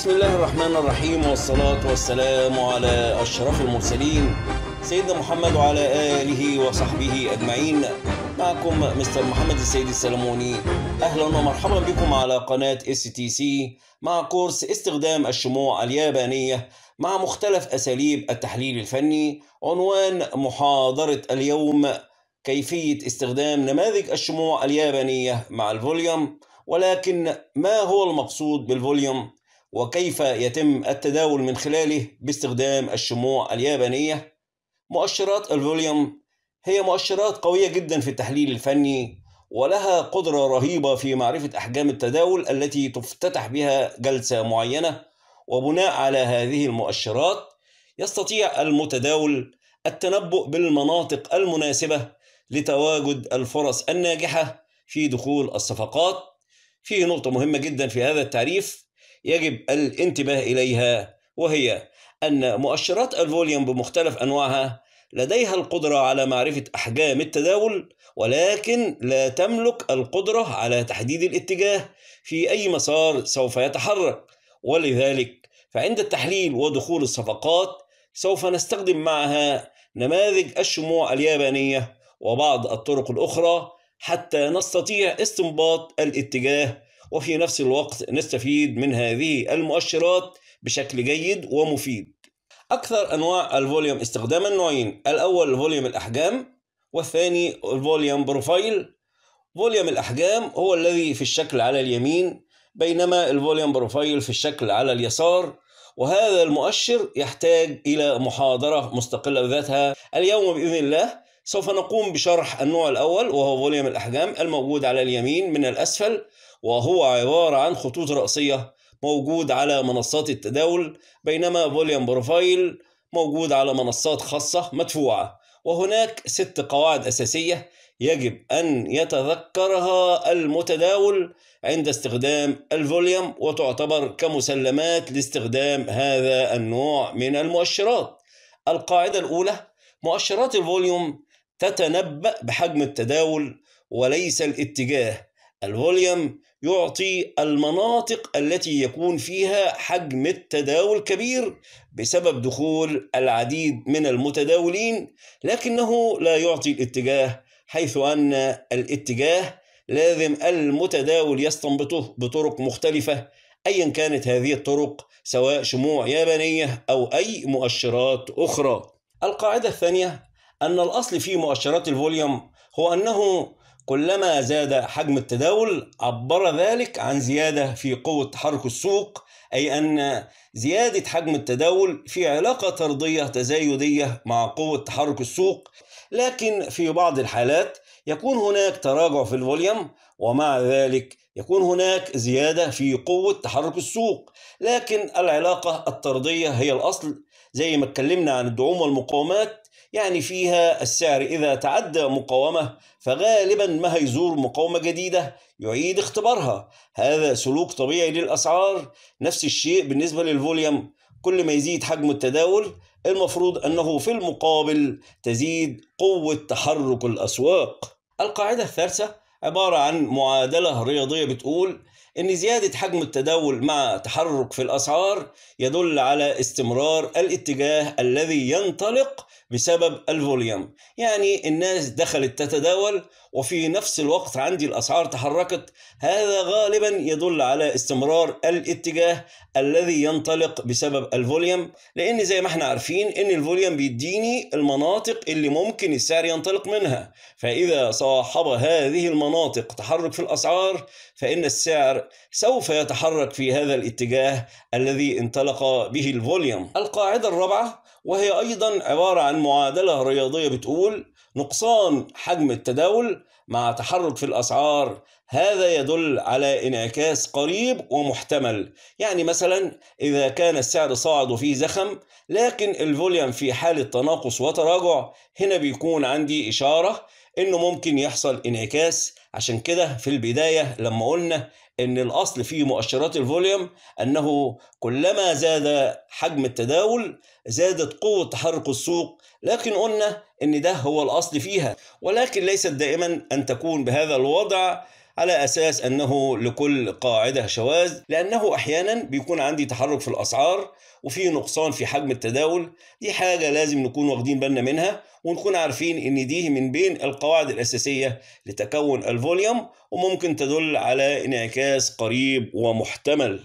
بسم الله الرحمن الرحيم والصلاة والسلام على أشرف المرسلين سيدنا محمد وعلى آله وصحبه أجمعين معكم مستر محمد السيد السلموني أهلا ومرحبا بكم على قناة اس تي سي مع كورس استخدام الشموع اليابانية مع مختلف أساليب التحليل الفني عنوان محاضرة اليوم كيفية استخدام نماذج الشموع اليابانية مع الفوليوم ولكن ما هو المقصود بالفوليوم وكيف يتم التداول من خلاله باستخدام الشموع اليابانية مؤشرات الفوليوم هي مؤشرات قوية جدا في التحليل الفني ولها قدرة رهيبة في معرفة أحجام التداول التي تفتتح بها جلسة معينة وبناء على هذه المؤشرات يستطيع المتداول التنبؤ بالمناطق المناسبة لتواجد الفرص الناجحة في دخول الصفقات في نقطة مهمة جدا في هذا التعريف يجب الانتباه إليها وهي أن مؤشرات الفوليوم بمختلف أنواعها لديها القدرة على معرفة أحجام التداول ولكن لا تملك القدرة على تحديد الاتجاه في أي مسار سوف يتحرك ولذلك فعند التحليل ودخول الصفقات سوف نستخدم معها نماذج الشموع اليابانية وبعض الطرق الأخرى حتى نستطيع استنباط الاتجاه وفي نفس الوقت نستفيد من هذه المؤشرات بشكل جيد ومفيد أكثر أنواع الفوليوم استخداما نوعين الأول فوليوم الأحجام والثاني فوليوم بروفايل فوليوم الأحجام هو الذي في الشكل على اليمين بينما الفوليوم بروفايل في الشكل على اليسار وهذا المؤشر يحتاج إلى محاضرة مستقلة ذاتها اليوم بإذن الله سوف نقوم بشرح النوع الأول وهو فوليوم الأحجام الموجود على اليمين من الأسفل وهو عبارة عن خطوط رأسية موجود على منصات التداول بينما فوليوم بروفايل موجود على منصات خاصة مدفوعة وهناك ست قواعد أساسية يجب أن يتذكرها المتداول عند استخدام الفوليوم وتعتبر كمسلمات لاستخدام هذا النوع من المؤشرات القاعدة الأولى مؤشرات الفوليوم تتنبأ بحجم التداول وليس الاتجاه الفوليوم يعطي المناطق التي يكون فيها حجم التداول كبير بسبب دخول العديد من المتداولين لكنه لا يعطي الاتجاه حيث أن الاتجاه لازم المتداول يستنبطه بطرق مختلفة أيا كانت هذه الطرق سواء شموع يابانية أو أي مؤشرات أخرى القاعدة الثانية أن الأصل في مؤشرات الفوليوم هو أنه كلما زاد حجم التداول عبر ذلك عن زيادة في قوة تحرك السوق أي أن زيادة حجم التداول في علاقة طردية تزايدية مع قوة تحرك السوق لكن في بعض الحالات يكون هناك تراجع في الفوليوم ومع ذلك يكون هناك زيادة في قوة تحرك السوق لكن العلاقة الطردية هي الأصل زي ما اتكلمنا عن الدعوم والمقاومات يعني فيها السعر إذا تعدى مقاومة فغالبا ما هيزور مقاومة جديدة يعيد اختبارها هذا سلوك طبيعي للأسعار نفس الشيء بالنسبة للفوليوم كل ما يزيد حجم التداول المفروض أنه في المقابل تزيد قوة تحرك الأسواق القاعدة الثالثة عبارة عن معادلة رياضية بتقول إن زيادة حجم التداول مع تحرك في الأسعار يدل على استمرار الاتجاه الذي ينطلق بسبب الفوليوم يعني الناس دخلت تتداول وفي نفس الوقت عندي الأسعار تحركت هذا غالبا يدل على استمرار الاتجاه الذي ينطلق بسبب الفوليوم لان زي ما احنا عارفين ان الفوليوم بيديني المناطق اللي ممكن السعر ينطلق منها فاذا صاحب هذه المناطق تحرك في الاسعار فان السعر سوف يتحرك في هذا الاتجاه الذي انطلق به الفوليوم القاعده الرابعه وهي ايضا عباره عن معادله رياضيه بتقول نقصان حجم التداول مع تحرك في الأسعار هذا يدل على انعكاس قريب ومحتمل يعني مثلا إذا كان السعر صاعد وفيه زخم لكن الفوليوم في حالة تناقص وتراجع هنا بيكون عندي إشارة إنه ممكن يحصل انعكاس عشان كده في البداية لما قلنا إن الأصل في مؤشرات الفوليوم أنه كلما زاد حجم التداول زادت قوة تحرك السوق لكن قلنا ان ده هو الاصل فيها ولكن ليست دائما ان تكون بهذا الوضع على اساس انه لكل قاعده شواذ لانه احيانا بيكون عندي تحرك في الاسعار وفي نقصان في حجم التداول دي حاجه لازم نكون واخدين بالنا منها ونكون عارفين ان دي من بين القواعد الاساسيه لتكون الفوليوم وممكن تدل على انعكاس قريب ومحتمل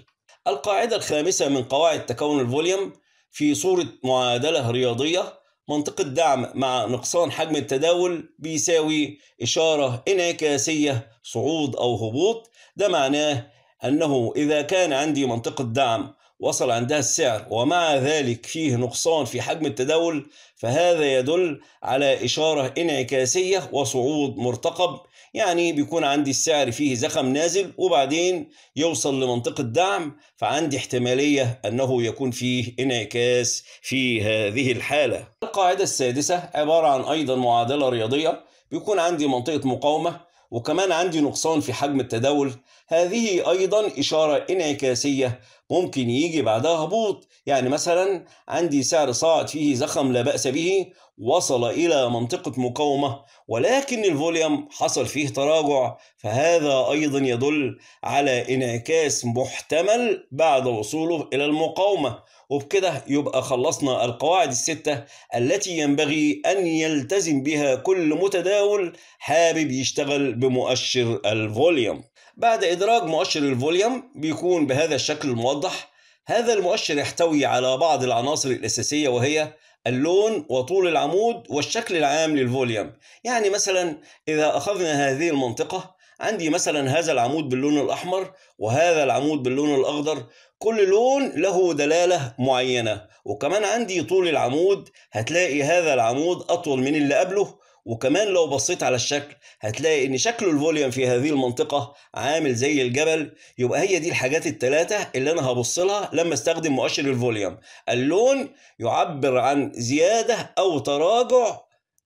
القاعده الخامسه من قواعد تكون الفوليوم في صوره معادله رياضيه منطقة دعم مع نقصان حجم التداول بيساوي إشارة انعكاسية صعود أو هبوط ده معناه أنه إذا كان عندي منطقة دعم وصل عندها السعر ومع ذلك فيه نقصان في حجم التداول فهذا يدل على إشارة انعكاسية وصعود مرتقب يعني بيكون عندي السعر فيه زخم نازل وبعدين يوصل لمنطقة دعم فعندي احتمالية أنه يكون فيه انعكاس في هذه الحالة القاعدة السادسة عبارة عن أيضا معادلة رياضية بيكون عندي منطقة مقاومة وكمان عندي نقصان في حجم التداول هذه أيضا إشارة انعكاسية ممكن يجي بعدها هبوط يعني مثلا عندي سعر صاعد فيه زخم لا بأس به وصل إلى منطقة مقاومة ولكن الفوليوم حصل فيه تراجع فهذا أيضا يدل على انعكاس محتمل بعد وصوله إلى المقاومة وبكده يبقى خلصنا القواعد الستة التي ينبغي أن يلتزم بها كل متداول حابب يشتغل بمؤشر الفوليوم بعد إدراج مؤشر الفوليوم بيكون بهذا الشكل الموضح هذا المؤشر يحتوي على بعض العناصر الأساسية وهي اللون وطول العمود والشكل العام للفوليوم يعني مثلا إذا أخذنا هذه المنطقة عندي مثلا هذا العمود باللون الأحمر وهذا العمود باللون الأخضر كل لون له دلالة معينة وكمان عندي طول العمود هتلاقي هذا العمود أطول من اللي قبله وكمان لو بصيت على الشكل هتلاقي ان شكل الفوليوم في هذه المنطقة عامل زي الجبل يبقى هي دي الحاجات الثلاثة اللي انا هبص لها لما استخدم مؤشر الفوليوم اللون يعبر عن زيادة او تراجع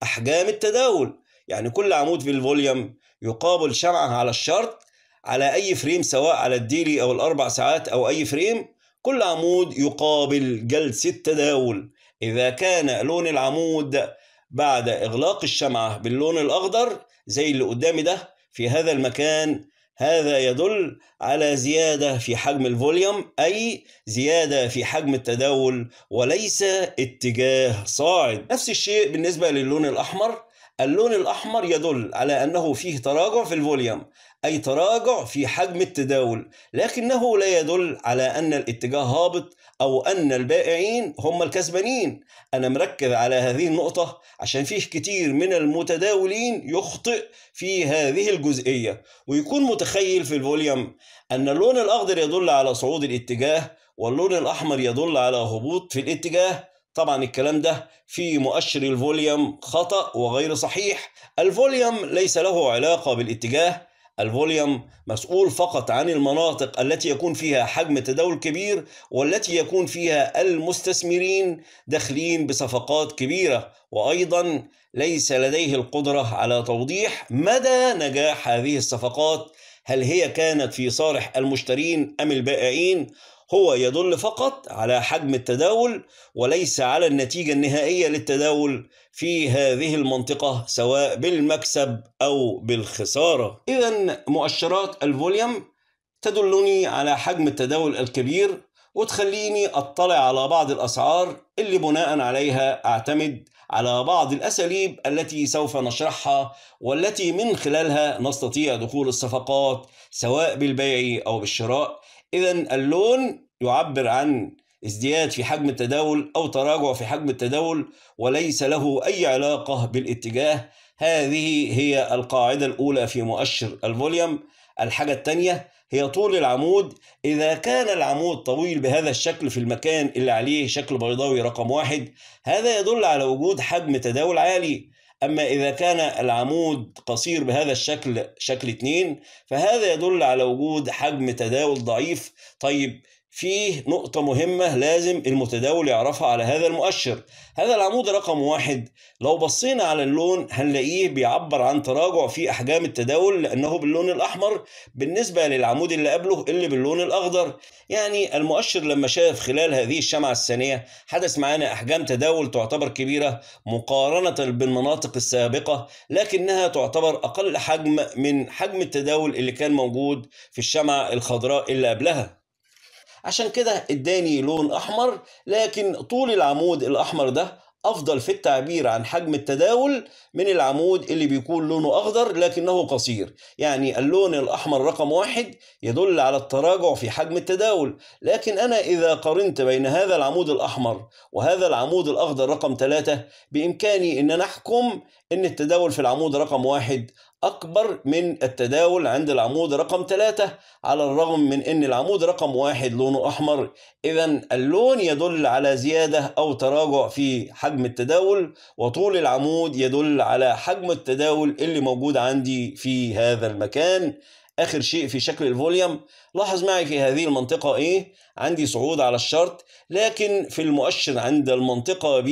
احجام التداول يعني كل عمود في الفوليوم يقابل شرعا على الشرط على أي فريم سواء على الديلي أو الأربع ساعات أو أي فريم كل عمود يقابل جلسة تداول إذا كان لون العمود بعد إغلاق الشمعة باللون الأخضر زي اللي قدامي ده في هذا المكان هذا يدل على زيادة في حجم الفوليوم أي زيادة في حجم التداول وليس اتجاه صاعد نفس الشيء بالنسبة للون الأحمر اللون الأحمر يدل على أنه فيه تراجع في الفوليوم أي تراجع في حجم التداول لكنه لا يدل على أن الاتجاه هابط أو أن البائعين هم الكسبانين أنا مركز على هذه النقطة عشان فيه كتير من المتداولين يخطئ في هذه الجزئية ويكون متخيل في الفوليوم أن اللون الأخضر يدل على صعود الاتجاه واللون الأحمر يدل على هبوط في الاتجاه طبعا الكلام ده في مؤشر الفوليوم خطأ وغير صحيح الفوليوم ليس له علاقة بالاتجاه الفوليوم مسؤول فقط عن المناطق التي يكون فيها حجم تداول كبير والتي يكون فيها المستثمرين داخلين بصفقات كبيرة وأيضا ليس لديه القدرة على توضيح مدى نجاح هذه الصفقات هل هي كانت في صالح المشترين أم البائعين هو يدل فقط على حجم التداول وليس على النتيجة النهائية للتداول في هذه المنطقة سواء بالمكسب أو بالخسارة إذا مؤشرات الفوليوم تدلني على حجم التداول الكبير وتخليني أطلع على بعض الأسعار اللي بناء عليها أعتمد على بعض الأساليب التي سوف نشرحها والتي من خلالها نستطيع دخول الصفقات سواء بالبيع أو بالشراء إذا اللون يعبر عن ازدياد في حجم التداول أو تراجع في حجم التداول وليس له أي علاقة بالاتجاه هذه هي القاعدة الأولى في مؤشر الفوليوم الحاجة الثانية هي طول العمود إذا كان العمود طويل بهذا الشكل في المكان اللي عليه شكل بيضاوي رقم واحد هذا يدل على وجود حجم تداول عالي أما إذا كان العمود قصير بهذا الشكل شكل اتنين فهذا يدل على وجود حجم تداول ضعيف طيب فيه نقطة مهمة لازم المتداول يعرفها على هذا المؤشر هذا العمود رقم واحد لو بصينا على اللون هنلاقيه بيعبر عن تراجع في أحجام التداول لأنه باللون الأحمر بالنسبة للعمود اللي قبله اللي باللون الأخضر يعني المؤشر لما شاف خلال هذه الشمعة الثانية حدث معانا أحجام تداول تعتبر كبيرة مقارنة بالمناطق السابقة لكنها تعتبر أقل حجم من حجم التداول اللي كان موجود في الشمعة الخضراء اللي قبلها عشان كده اداني لون احمر لكن طول العمود الاحمر ده افضل في التعبير عن حجم التداول من العمود اللي بيكون لونه اخضر لكنه قصير يعني اللون الاحمر رقم واحد يدل على التراجع في حجم التداول لكن انا اذا قارنت بين هذا العمود الاحمر وهذا العمود الاخضر رقم ثلاثة بامكاني ان انا احكم ان التداول في العمود رقم واحد أكبر من التداول عند العمود رقم ثلاثة على الرغم من أن العمود رقم واحد لونه أحمر إذا اللون يدل على زيادة أو تراجع في حجم التداول وطول العمود يدل على حجم التداول اللي موجود عندي في هذا المكان آخر شيء في شكل الفوليوم لاحظ معي في هذه المنطقة إيه عندي صعود على الشرط لكن في المؤشر عند المنطقة B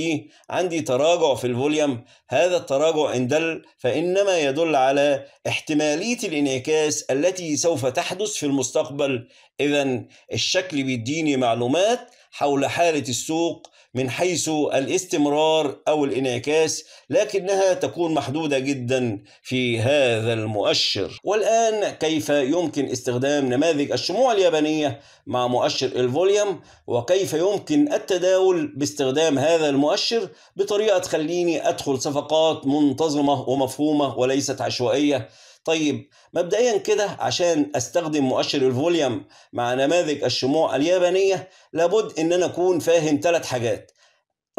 عندي تراجع في الفوليوم هذا التراجع إن دل فإنما يدل على احتمالية الانعكاس التي سوف تحدث في المستقبل إذا الشكل بيديني معلومات حول حالة السوق من حيث الاستمرار أو الانعكاس لكنها تكون محدودة جدا في هذا المؤشر والآن كيف يمكن استخدام نماذج الشموع اليابانية مع مؤشر الفوليوم وكيف يمكن التداول باستخدام هذا المؤشر بطريقة تخليني أدخل صفقات منتظمة ومفهومة وليست عشوائية طيب مبدئيا كده عشان استخدم مؤشر الفوليوم مع نماذج الشموع اليابانية لابد ان انا اكون فاهم ثلاث حاجات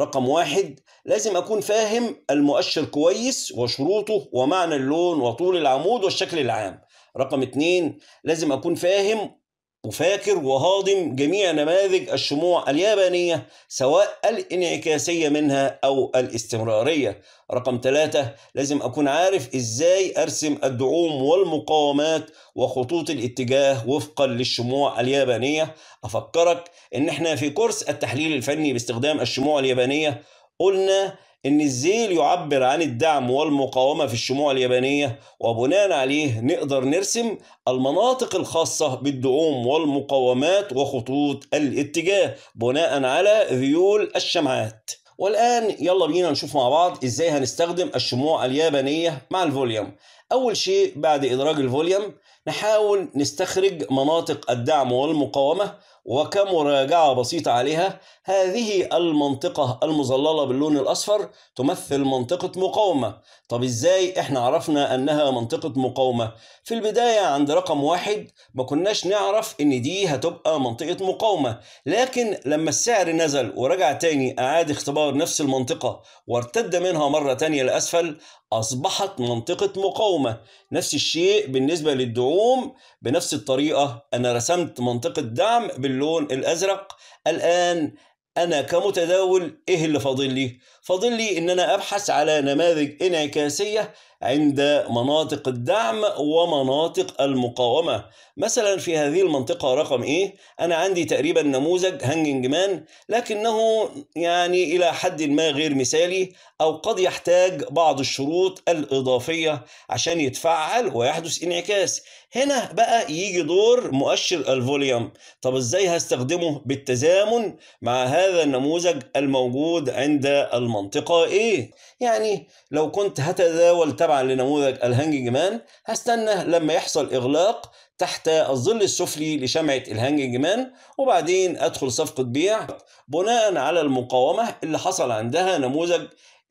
رقم واحد لازم اكون فاهم المؤشر كويس وشروطه ومعنى اللون وطول العمود والشكل العام رقم اتنين لازم اكون فاهم وفاكر وهاضم جميع نماذج الشموع اليابانية سواء الانعكاسية منها أو الاستمرارية رقم ثلاثة لازم أكون عارف إزاي أرسم الدعوم والمقاومات وخطوط الاتجاه وفقا للشموع اليابانية أفكرك إن إحنا في كورس التحليل الفني باستخدام الشموع اليابانية قلنا إن الزيل يعبر عن الدعم والمقاومة في الشموع اليابانية وبناء عليه نقدر نرسم المناطق الخاصة بالدعوم والمقاومات وخطوط الاتجاه بناء على ذيول الشمعات والآن يلا بينا نشوف مع بعض إزاي هنستخدم الشموع اليابانية مع الفوليوم أول شيء بعد إدراج الفوليوم نحاول نستخرج مناطق الدعم والمقاومة وكمراجعة بسيطة عليها هذه المنطقة المظللة باللون الأصفر تمثل منطقة مقاومة طب إزاي إحنا عرفنا أنها منطقة مقاومة؟ في البداية عند رقم واحد ما كناش نعرف إن دي هتبقى منطقة مقاومة لكن لما السعر نزل ورجع تاني أعاد اختبار نفس المنطقة وارتد منها مرة تانية لأسفل أصبحت منطقة مقاومة نفس الشيء بالنسبة للدعوم بنفس الطريقة أنا رسمت منطقة دعم بال اللون الأزرق الآن أنا كمتداول إيه اللي فاضل لي؟ فاضل لي ان انا ابحث على نماذج انعكاسيه عند مناطق الدعم ومناطق المقاومه مثلا في هذه المنطقه رقم ايه انا عندي تقريبا نموذج هانجنج مان لكنه يعني الى حد ما غير مثالي او قد يحتاج بعض الشروط الاضافيه عشان يتفعل ويحدث انعكاس هنا بقى يجي دور مؤشر الفوليوم طب ازاي هستخدمه بالتزامن مع هذا النموذج الموجود عند المنطقة المنطقة إيه؟ يعني لو كنت هتداول تبعا لنموذج الهانجينج مان هستنى لما يحصل إغلاق تحت الظل السفلي لشمعة الهانجينج مان وبعدين أدخل صفقة بيع بناء على المقاومة اللي حصل عندها نموذج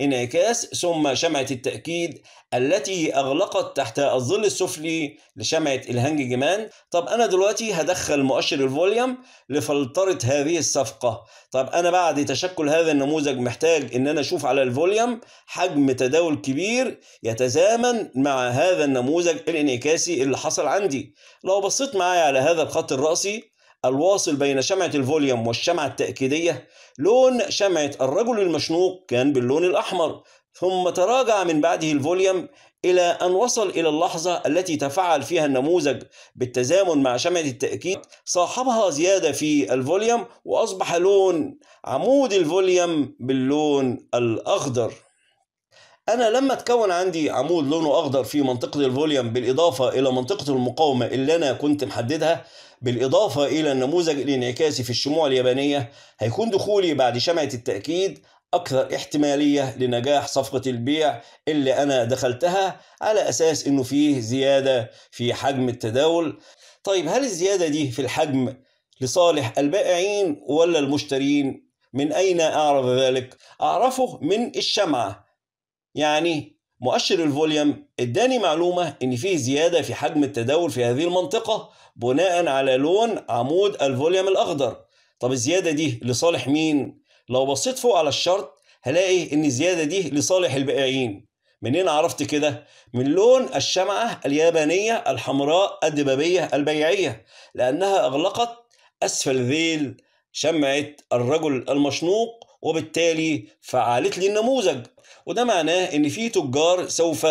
انعكاس ثم شمعة التأكيد التي أغلقت تحت الظل السفلي لشمعة الهنج جمان طب أنا دلوقتي هدخل مؤشر الفوليوم لفلترة هذه الصفقة طب أنا بعد تشكل هذا النموذج محتاج إن أنا أشوف على الفوليوم حجم تداول كبير يتزامن مع هذا النموذج الانعكاسي اللي حصل عندي لو بصيت معايا على هذا الخط الرأسي الواصل بين شمعة الفوليوم والشمعة التأكيدية لون شمعة الرجل المشنوق كان باللون الأحمر ثم تراجع من بعده الفوليوم إلى أن وصل إلى اللحظة التي تفعل فيها النموذج بالتزامن مع شمعة التأكيد صاحبها زيادة في الفوليوم وأصبح لون عمود الفوليوم باللون الأخضر أنا لما تكون عندي عمود لونه أخضر في منطقة الفوليوم بالإضافة إلى منطقة المقاومة اللي أنا كنت محددها بالإضافة إلى النموذج الانعكاسي في الشموع اليابانية هيكون دخولي بعد شمعة التأكيد أكثر احتمالية لنجاح صفقة البيع اللي أنا دخلتها على أساس إنه فيه زيادة في حجم التداول طيب هل الزيادة دي في الحجم لصالح البائعين ولا المشترين من أين أعرف ذلك؟ أعرفه من الشمعة يعني مؤشر الفوليوم اداني معلومة إن فيه زيادة في حجم التداول في هذه المنطقة بناء على لون عمود الفوليوم الأخضر طب الزيادة دي لصالح مين؟ لو بصيت فوق على الشرط هلاقي إن الزيادة دي لصالح البائعين منين عرفت كده؟ من لون الشمعة اليابانية الحمراء الدبابية البيعية لأنها أغلقت أسفل ذيل شمعة الرجل المشنوق وبالتالي فعلت لي النموذج وده معناه ان في تجار سوف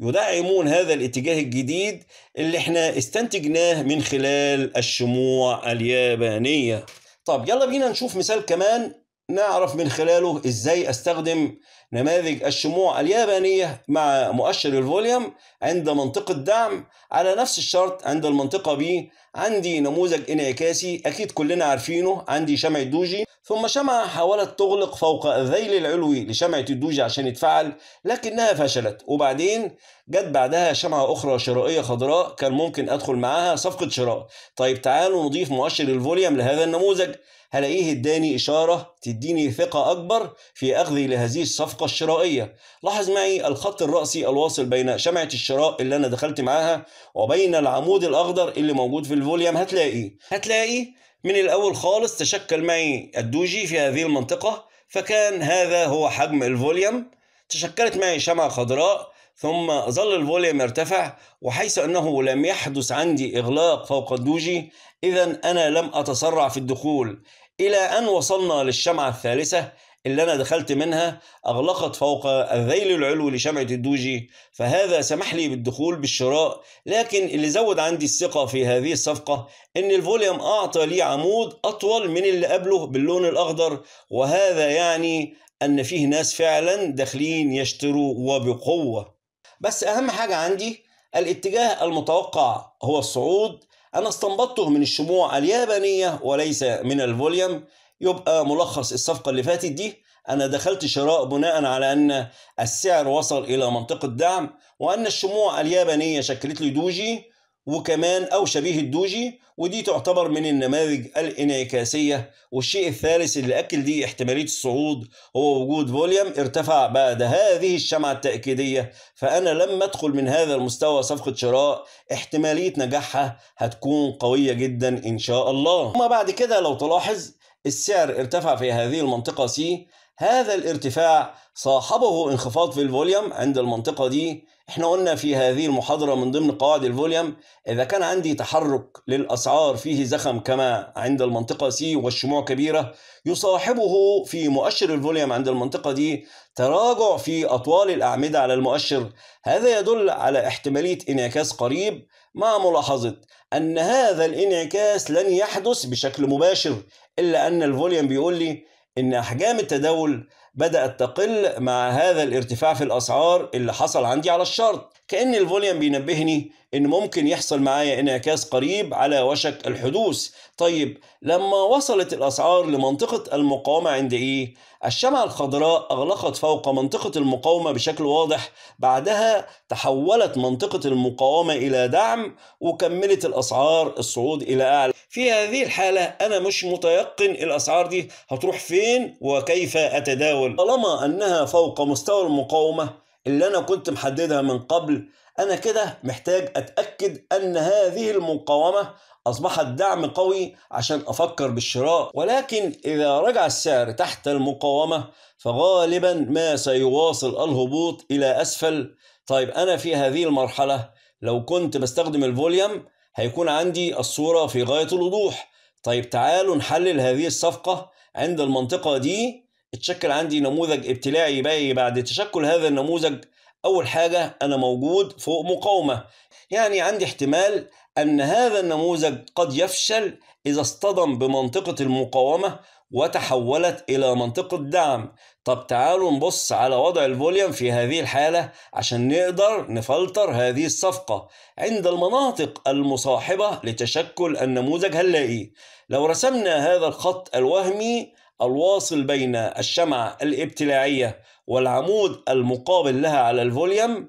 يدعمون هذا الاتجاه الجديد اللي احنا استنتجناه من خلال الشموع اليابانيه طب يلا بينا نشوف مثال كمان نعرف من خلاله ازاي استخدم نماذج الشموع اليابانية مع مؤشر الفوليوم عند منطقة دعم على نفس الشرط عند المنطقة بي عندي نموذج انعكاسي أكيد كلنا عارفينه عندي شمعة دوجي ثم شمعة حاولت تغلق فوق الذيل العلوي لشمعة الدوجي عشان يتفعل لكنها فشلت وبعدين جت بعدها شمعة أخرى شرائية خضراء كان ممكن أدخل معاها صفقة شراء طيب تعالوا نضيف مؤشر الفوليوم لهذا النموذج هلاقيه اداني إشارة تديني ثقة أكبر في أخذي لهذه الصفقة الشرائية لاحظ معي الخط الرأسي الواصل بين شمعة الشراء اللي أنا دخلت معاها وبين العمود الأخضر اللي موجود في الفوليوم هتلاقي هتلاقي من الأول خالص تشكل معي الدوجي في هذه المنطقة فكان هذا هو حجم الفوليوم تشكلت معي شمعة خضراء ثم ظل الفوليوم يرتفع وحيث أنه لم يحدث عندي إغلاق فوق الدوجي إذا أنا لم أتسرع في الدخول إلى أن وصلنا للشمعة الثالثة اللي أنا دخلت منها أغلقت فوق الذيل العلو لشمعة الدوجي فهذا سمح لي بالدخول بالشراء لكن اللي زود عندي الثقة في هذه الصفقة إن الفوليوم أعطى لي عمود أطول من اللي قبله باللون الأخضر وهذا يعني أن فيه ناس فعلا داخلين يشتروا وبقوة بس أهم حاجة عندي الاتجاه المتوقع هو الصعود أنا استنبطته من الشموع اليابانية وليس من الفوليوم يبقى ملخص الصفقة اللي فاتت دي أنا دخلت شراء بناء على أن السعر وصل إلى منطقة دعم وأن الشموع اليابانية شكلت لي دوجي وكمان أو شبيه الدوجي ودي تعتبر من النماذج الانعكاسية والشيء الثالث اللي أكل دي احتمالية الصعود هو وجود فوليوم ارتفع بعد هذه الشمعة التأكيدية فأنا لما أدخل من هذا المستوى صفقة شراء احتمالية نجاحها هتكون قوية جدا إن شاء الله ثم بعد كده لو تلاحظ السعر ارتفع في هذه المنطقة سي هذا الارتفاع صاحبه انخفاض في الفوليوم عند المنطقة دي احنا قلنا في هذه المحاضرة من ضمن قواعد الفوليوم إذا كان عندي تحرك للأسعار فيه زخم كما عند المنطقة سي والشموع كبيرة يصاحبه في مؤشر الفوليوم عند المنطقة دي تراجع في أطوال الأعمدة على المؤشر هذا يدل على احتمالية انعكاس قريب مع ملاحظة أن هذا الانعكاس لن يحدث بشكل مباشر إلا أن الفوليوم بيقول لي إن أحجام التداول بدأت تقل مع هذا الارتفاع في الأسعار اللي حصل عندي على الشرط كأن الفوليوم بينبهني إن ممكن يحصل معايا انعكاس قريب على وشك الحدوث طيب لما وصلت الأسعار لمنطقة المقاومة عند إيه؟ الشمعة الخضراء أغلقت فوق منطقة المقاومة بشكل واضح بعدها تحولت منطقة المقاومة إلى دعم وكملت الأسعار الصعود إلى أعلى في هذه الحالة أنا مش متيقن الأسعار دي هتروح فين وكيف أتداول طالما أنها فوق مستوى المقاومة اللي أنا كنت محددها من قبل أنا كده محتاج أتأكد أن هذه المقاومة أصبح الدعم قوي عشان أفكر بالشراء ولكن إذا رجع السعر تحت المقاومة فغالبا ما سيواصل الهبوط إلى أسفل طيب أنا في هذه المرحلة لو كنت بستخدم الفوليوم هيكون عندي الصورة في غاية الوضوح طيب تعالوا نحلل هذه الصفقة عند المنطقة دي اتشكل عندي نموذج ابتلاعي يبقى بعد تشكل هذا النموذج أول حاجة أنا موجود فوق مقاومة يعني عندي احتمال أن هذا النموذج قد يفشل إذا اصطدم بمنطقة المقاومة وتحولت إلى منطقة دعم طب تعالوا نبص على وضع الفوليوم في هذه الحالة عشان نقدر نفلتر هذه الصفقة عند المناطق المصاحبة لتشكل النموذج هنلاقي لو رسمنا هذا الخط الوهمي الواصل بين الشمعة الابتلاعية والعمود المقابل لها على الفوليوم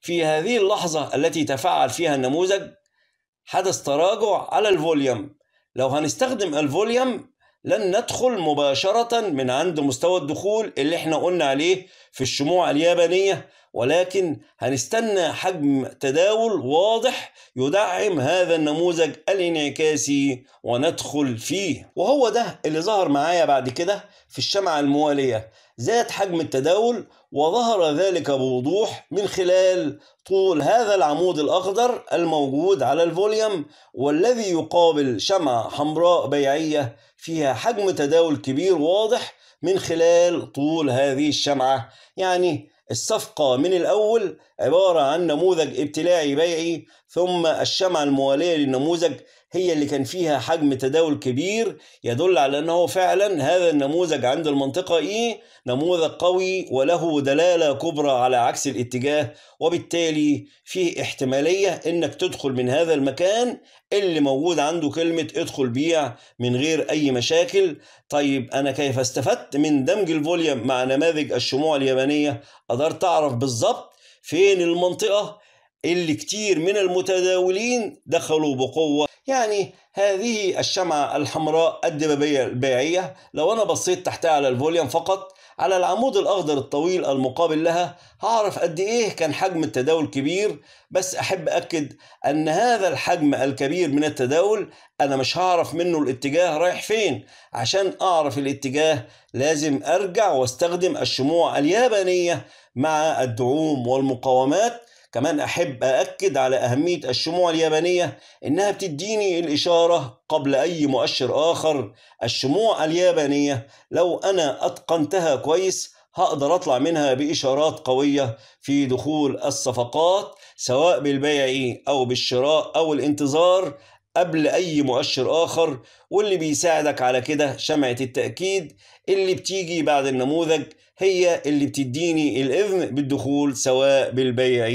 في هذه اللحظة التي تفعل فيها النموذج حدث تراجع على الفوليوم لو هنستخدم الفوليوم لن ندخل مباشرة من عند مستوى الدخول اللي احنا قلنا عليه في الشموع اليابانية ولكن هنستنى حجم تداول واضح يدعم هذا النموذج الانعكاسي وندخل فيه وهو ده اللي ظهر معايا بعد كده في الشمعة الموالية زاد حجم التداول وظهر ذلك بوضوح من خلال طول هذا العمود الأخضر الموجود على الفوليوم والذي يقابل شمعة حمراء بيعية فيها حجم تداول كبير واضح من خلال طول هذه الشمعة يعني الصفقة من الأول عبارة عن نموذج ابتلاعي بيعي ثم الشمعة الموالية للنموذج هي اللي كان فيها حجم تداول كبير يدل على أنه فعلا هذا النموذج عند المنطقة إيه نموذج قوي وله دلالة كبرى على عكس الاتجاه وبالتالي فيه احتمالية أنك تدخل من هذا المكان اللي موجود عنده كلمة ادخل بيع من غير أي مشاكل طيب أنا كيف استفدت من دمج الفوليوم مع نماذج الشموع اليابانية قدرت أعرف بالظبط فين المنطقة اللي كتير من المتداولين دخلوا بقوة يعني هذه الشمعة الحمراء الدبابية البيعية لو أنا بصيت تحتها على الفوليوم فقط على العمود الأخضر الطويل المقابل لها هعرف قد إيه كان حجم التداول كبير بس أحب أكد أن هذا الحجم الكبير من التداول أنا مش هعرف منه الاتجاه رايح فين عشان أعرف الاتجاه لازم أرجع واستخدم الشموع اليابانية مع الدعوم والمقاومات كمان أحب أأكد على أهمية الشموع اليابانية إنها بتديني الإشارة قبل أي مؤشر آخر الشموع اليابانية لو أنا أتقنتها كويس هقدر أطلع منها بإشارات قوية في دخول الصفقات سواء بالبيع أو بالشراء أو الانتظار قبل أي مؤشر آخر واللي بيساعدك على كده شمعة التأكيد اللي بتيجي بعد النموذج هي اللي بتديني الإذن بالدخول سواء بالبيع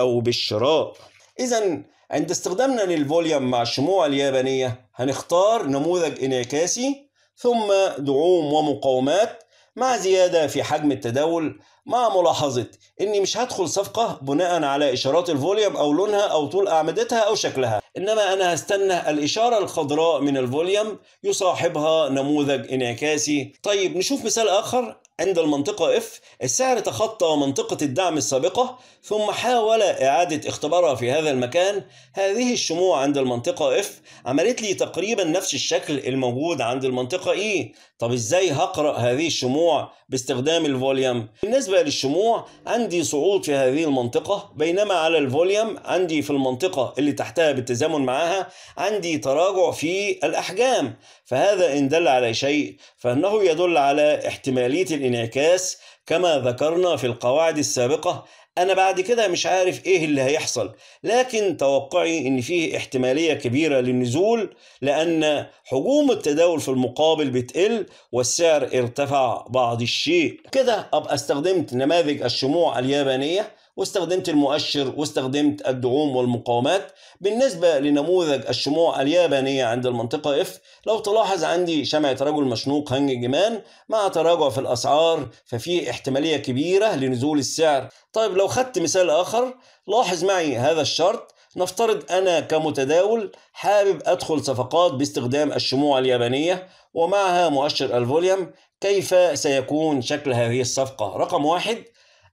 أو بالشراء إذا عند استخدامنا للفوليوم مع الشموع اليابانية هنختار نموذج انعكاسي ثم دعوم ومقاومات مع زيادة في حجم التداول مع ملاحظة إني مش هدخل صفقة بناء على إشارات الفوليوم أو لونها أو طول أعمدتها أو شكلها إنما أنا هستنى الإشارة الخضراء من الفوليوم يصاحبها نموذج انعكاسي طيب نشوف مثال آخر عند المنطقة F السعر تخطى منطقة الدعم السابقة ثم حاول إعادة اختبارها في هذا المكان هذه الشموع عند المنطقة F عملت لي تقريبا نفس الشكل الموجود عند المنطقة E طب ازاي هقرأ هذه الشموع باستخدام الفوليوم بالنسبة للشموع عندي صعود في هذه المنطقة بينما على الفوليوم عندي في المنطقة اللي تحتها بالتزامن معها عندي تراجع في الأحجام فهذا إن دل على شيء فإنه يدل على احتمالية الانعكاس كما ذكرنا في القواعد السابقة أنا بعد كده مش عارف إيه اللي هيحصل لكن توقعي إن فيه احتمالية كبيرة للنزول لأن حجوم التداول في المقابل بتقل والسعر ارتفع بعض الشيء كده أبقى استخدمت نماذج الشموع اليابانية واستخدمت المؤشر واستخدمت الدعوم والمقاومات بالنسبة لنموذج الشموع اليابانية عند المنطقة F لو تلاحظ عندي شمعة رجل مشنوق هنج جمان مع تراجع في الأسعار ففي احتمالية كبيرة لنزول السعر طيب لو خدت مثال آخر لاحظ معي هذا الشرط نفترض أنا كمتداول حابب أدخل صفقات باستخدام الشموع اليابانية ومعها مؤشر الفوليوم كيف سيكون شكل هذه الصفقة؟ رقم واحد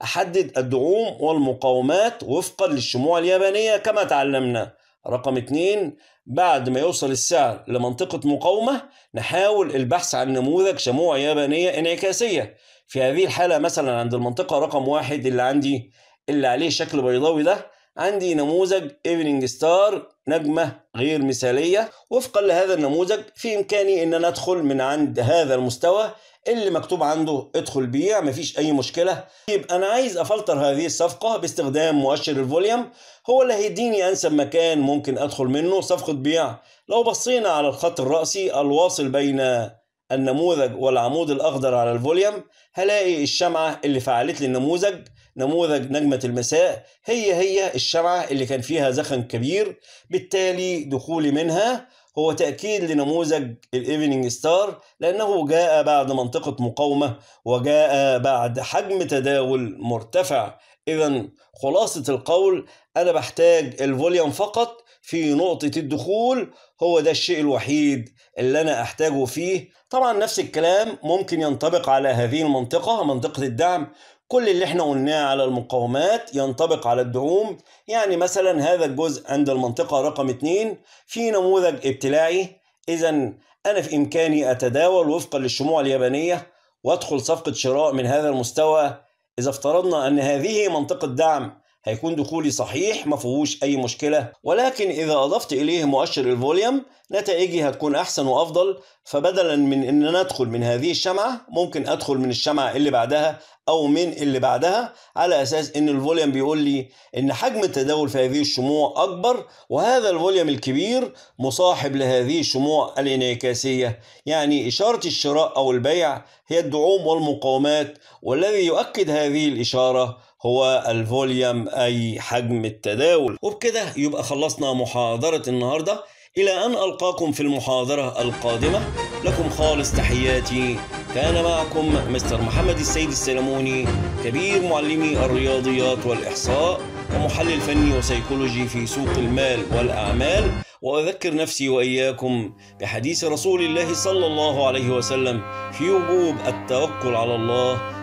أحدد الدعوم والمقاومات وفقا للشموع اليابانية كما تعلمنا رقم اتنين بعد ما يوصل السعر لمنطقة مقاومة نحاول البحث عن نموذج شموع يابانية انعكاسية في هذه الحالة مثلا عند المنطقة رقم واحد اللي عندي اللي عليه شكل بيضاوي ده عندي نموذج ايفنينج ستار نجمة غير مثالية وفقا لهذا النموذج في إمكاني إن أنا أدخل من عند هذا المستوى اللي مكتوب عنده ادخل بيع مفيش أي مشكلة يبقى أنا عايز أفلتر هذه الصفقة باستخدام مؤشر الفوليوم هو اللي هيديني أنسب مكان ممكن أدخل منه صفقة بيع لو بصينا على الخط الرأسي الواصل بين النموذج والعمود الأخضر على الفوليوم هلاقي الشمعة اللي فعلت لي النموذج نموذج نجمة المساء هي هي الشرعة اللي كان فيها زخم كبير بالتالي دخولي منها هو تأكيد لنموذج الإيفنينج ستار لأنه جاء بعد منطقة مقاومة وجاء بعد حجم تداول مرتفع إذا خلاصة القول أنا بحتاج الفوليوم فقط في نقطة الدخول هو ده الشيء الوحيد اللي أنا أحتاجه فيه طبعا نفس الكلام ممكن ينطبق على هذه المنطقة منطقة الدعم كل اللي احنا قلناه على المقاومات ينطبق على الدعوم يعني مثلا هذا الجزء عند المنطقة رقم 2 في نموذج ابتلاعي إذا أنا في إمكاني أتداول وفقا للشموع اليابانية وأدخل صفقة شراء من هذا المستوى إذا افترضنا أن هذه منطقة دعم هيكون دخولي صحيح ما فيهوش أي مشكلة ولكن إذا أضفت إليه مؤشر الفوليوم نتائجي هتكون أحسن وأفضل فبدلا من ان ندخل من هذه الشمعه ممكن ادخل من الشمعه اللي بعدها او من اللي بعدها على اساس ان الفوليوم بيقول لي ان حجم التداول في هذه الشموع اكبر وهذا الفوليوم الكبير مصاحب لهذه الشموع الانعكاسيه يعني اشاره الشراء او البيع هي الدعوم والمقاومات والذي يؤكد هذه الاشاره هو الفوليوم اي حجم التداول وبكده يبقى خلصنا محاضره النهارده إلى أن ألقاكم في المحاضرة القادمة لكم خالص تحياتي كان معكم مستر محمد السيد السلموني كبير معلمي الرياضيات والإحصاء ومحلل فني وسيكولوجي في سوق المال والأعمال وأذكر نفسي وإياكم بحديث رسول الله صلى الله عليه وسلم في وجوب التوكل على الله